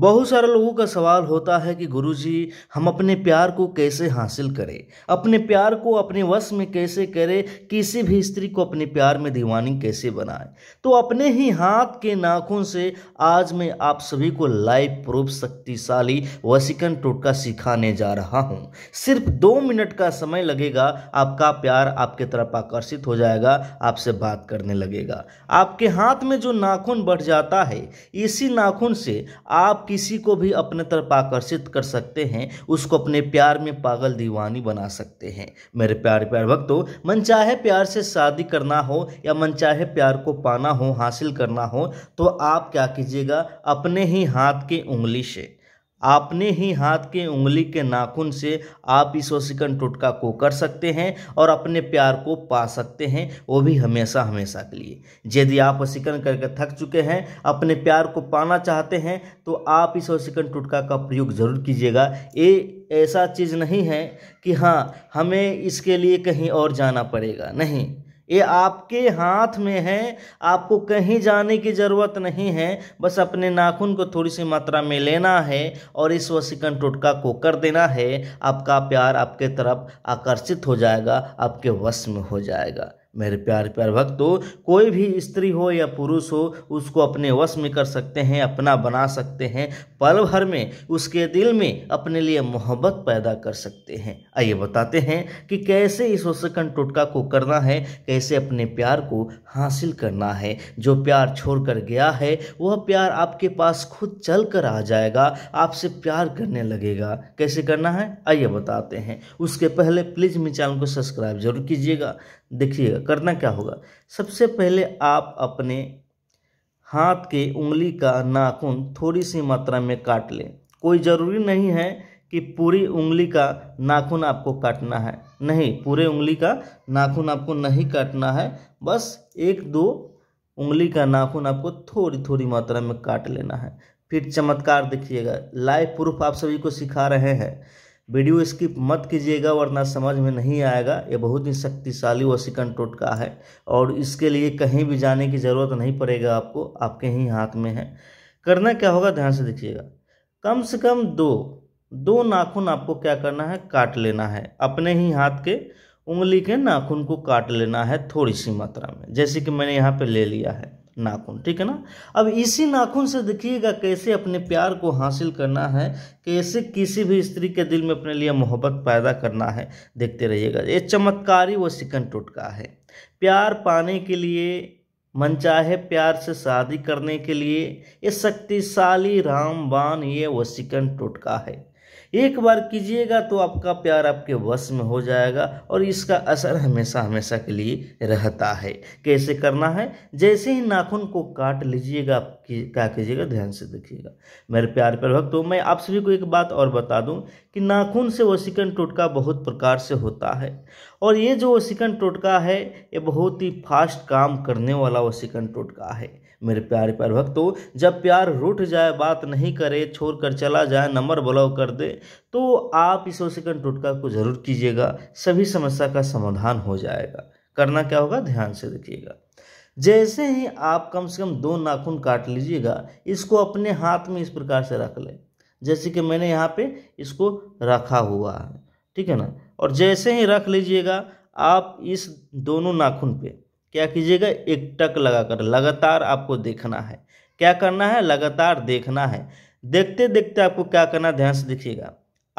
बहुत सारे लोगों का सवाल होता है कि गुरुजी हम अपने प्यार को कैसे हासिल करें अपने प्यार को अपने वश में कैसे करें किसी भी स्त्री को अपने प्यार में दीवानी कैसे बनाए तो अपने ही हाथ के नाखून से आज मैं आप सभी को लाइव प्रूफ शक्तिशाली वसीकन टोटका सिखाने जा रहा हूं सिर्फ दो मिनट का समय लगेगा आपका प्यार आपके तरफ आकर्षित हो जाएगा आपसे बात करने लगेगा आपके हाथ में जो नाखून बढ़ जाता है इसी नाखून से आप किसी को भी अपने तरफ आकर्षित कर सकते हैं उसको अपने प्यार में पागल दीवानी बना सकते हैं मेरे प्यार प्यार भक्तों मन चाहे प्यार से शादी करना हो या मन चाहे प्यार को पाना हो हासिल करना हो तो आप क्या कीजिएगा अपने ही हाथ की उंगली से आपने ही हाथ के उंगली के नाखून से आप इस वसीकरण टोटका को कर सकते हैं और अपने प्यार को पा सकते हैं वो भी हमेशा हमेशा के लिए यदि आप वसीकरण करके थक चुके हैं अपने प्यार को पाना चाहते हैं तो आप इस वसीकरण टोटका का प्रयोग ज़रूर कीजिएगा ये ऐसा चीज़ नहीं है कि हाँ हमें इसके लिए कहीं और जाना पड़ेगा नहीं ये आपके हाथ में है आपको कहीं जाने की ज़रूरत नहीं है बस अपने नाखून को थोड़ी सी मात्रा में लेना है और इस वसीकन टोटका को कर देना है आपका प्यार आपके तरफ आकर्षित हो जाएगा आपके वश में हो जाएगा मेरे प्यार प्यार भक्तों कोई भी स्त्री हो या पुरुष हो उसको अपने वश में कर सकते हैं अपना बना सकते हैं पल भर में उसके दिल में अपने लिए मोहब्बत पैदा कर सकते हैं आइए बताते हैं कि कैसे इस वसकन टोटका को करना है कैसे अपने प्यार को हासिल करना है जो प्यार छोड़ कर गया है वह प्यार आपके पास खुद चल कर आ जाएगा आपसे प्यार करने लगेगा कैसे करना है आइए बताते हैं उसके पहले प्लीज़ मेरे चैनल को सब्सक्राइब जरूर कीजिएगा देखिएगा करना क्या होगा सबसे पहले आप अपने हाथ के उंगली का नाखून थोड़ी सी मात्रा में काट लें कोई ज़रूरी नहीं है कि पूरी उंगली का नाखून आपको काटना है नहीं पूरे उंगली का नाखून आपको नहीं काटना है बस एक दो उंगली का नाखून आपको थोड़ी थोड़ी मात्रा में काट लेना है फिर चमत्कार देखिएगा लाइव प्रूफ आप सभी को सिखा रहे हैं वीडियो स्किप मत कीजिएगा वरना समझ में नहीं आएगा ये बहुत ही शक्तिशाली व सिकन टोटका है और इसके लिए कहीं भी जाने की ज़रूरत नहीं पड़ेगा आपको आपके ही हाथ में है करना क्या होगा ध्यान से देखिएगा कम से कम दो दो नाखून आपको क्या करना है काट लेना है अपने ही हाथ के उंगली के नाखून को काट लेना है थोड़ी सी मात्रा में जैसे कि मैंने यहाँ पर ले लिया है नाखून ठीक है ना अब इसी नाखून से देखिएगा कैसे अपने प्यार को हासिल करना है कैसे किसी भी स्त्री के दिल में अपने लिए मोहब्बत पैदा करना है देखते रहिएगा ये चमत्कारी व सिकन टोटका है प्यार पाने के लिए मन चाहे प्यार से शादी करने के लिए ये शक्तिशाली रामबान ये वसीकन टोटका है एक बार कीजिएगा तो आपका प्यार आपके वश में हो जाएगा और इसका असर हमेशा हमेशा के लिए रहता है कैसे करना है जैसे ही नाखून को काट लीजिएगा आप क्या कीजिएगा ध्यान से देखिएगा मेरे प्यार पर भक्त तो मैं आप सभी को एक बात और बता दूं कि नाखून से वसिकन टोटका बहुत प्रकार से होता है और ये जो वसिकन टोटका है ये बहुत ही फास्ट काम करने वाला वसिकन टोटका है मेरे प्यारे प्यार भक्तों तो जब प्यार रूठ जाए बात नहीं करे छोड़ कर चला जाए नंबर ब्लॉक कर दे तो आप इस सेकंड टोटका को जरूर कीजिएगा सभी समस्या का समाधान हो जाएगा करना क्या होगा ध्यान से देखिएगा जैसे ही आप कम से कम दो नाखून काट लीजिएगा इसको अपने हाथ में इस प्रकार से रख लें जैसे कि मैंने यहाँ पे इसको रखा हुआ है ठीक है ना और जैसे ही रख लीजिएगा आप इस दोनों नाखून पे क्या कीजिएगा एक टक लगाकर लगातार आपको देखना है क्या करना है लगातार देखना है देखते देखते आपको क्या करना ध्यान से देखिएगा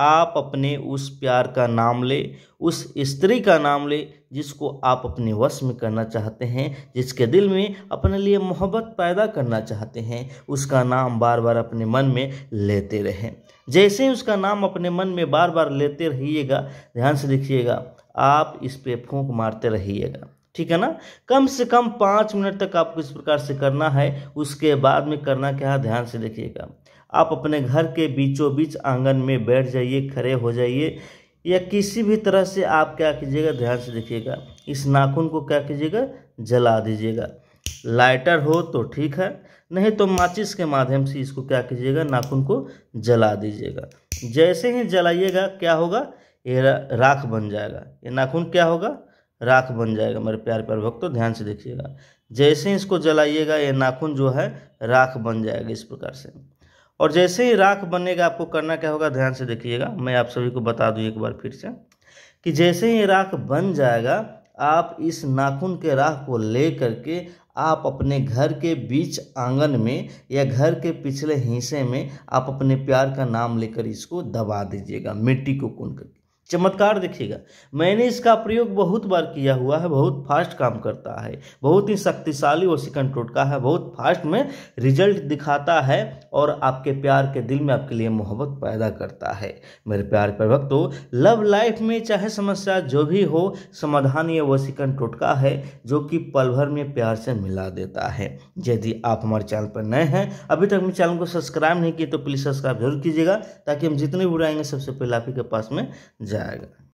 आप अपने उस प्यार का नाम ले उस स्त्री का नाम ले जिसको आप अपने वश में करना चाहते हैं जिसके दिल में अपने लिए मोहब्बत पैदा करना चाहते हैं उसका नाम बार बार अपने मन में लेते रहें जैसे ही उसका नाम अपने मन में बार बार लेते रहिएगा ध्यान से देखिएगा आप इस पे फूंक मारते रहिएगा ठीक है ना कम से कम पाँच मिनट तक आपको इस प्रकार से करना है उसके बाद में करना क्या है ध्यान से देखिएगा आप अपने घर के बीचों बीच आंगन में बैठ जाइए खड़े हो जाइए या किसी भी तरह से आप क्या कीजिएगा ध्यान से देखिएगा इस नाखून को क्या कीजिएगा जला दीजिएगा लाइटर हो तो ठीक है नहीं तो माचिस के माध्यम से इसको क्या कीजिएगा नाखून को जला दीजिएगा जैसे ही जलाइएगा क्या होगा ये राख बन जाएगा ये नाखून क्या होगा राख बन जाएगा मेरे प्यार प्यार भक्तों ध्यान से देखिएगा जैसे ही इसको जलाइएगा ये नाखून जो है राख बन जाएगा इस प्रकार से और जैसे ही राख बनेगा आपको करना क्या होगा ध्यान से देखिएगा मैं आप सभी को बता दूं एक बार फिर से कि जैसे ही राख बन जाएगा आप इस नाखून के राख को ले करके आप अपने घर के बीच आंगन में या घर के पिछले हिस्से में आप अपने प्यार का नाम लेकर इसको दबा दीजिएगा मिट्टी को कून करके चमत्कार देखिएगा मैंने इसका प्रयोग बहुत बार किया हुआ है बहुत फास्ट काम करता है बहुत ही शक्तिशाली सिकन टोटका है बहुत फास्ट में रिजल्ट दिखाता है और आपके प्यार के दिल में आपके लिए मोहब्बत पैदा करता है मेरे प्यार पर वक्त लव लाइफ में चाहे समस्या जो भी हो समाधान ये सिकन टोटका है जो कि पल भर में प्यार से मिला देता है यदि आप हमारे चैनल पर नए हैं अभी तक मेरे चैनल को सब्सक्राइब नहीं किए तो प्लीज़ सब्सक्राइब जरूर कीजिएगा ताकि हम जितने भी बुराएंगे सबसे पहले आप के पास में जाए tag.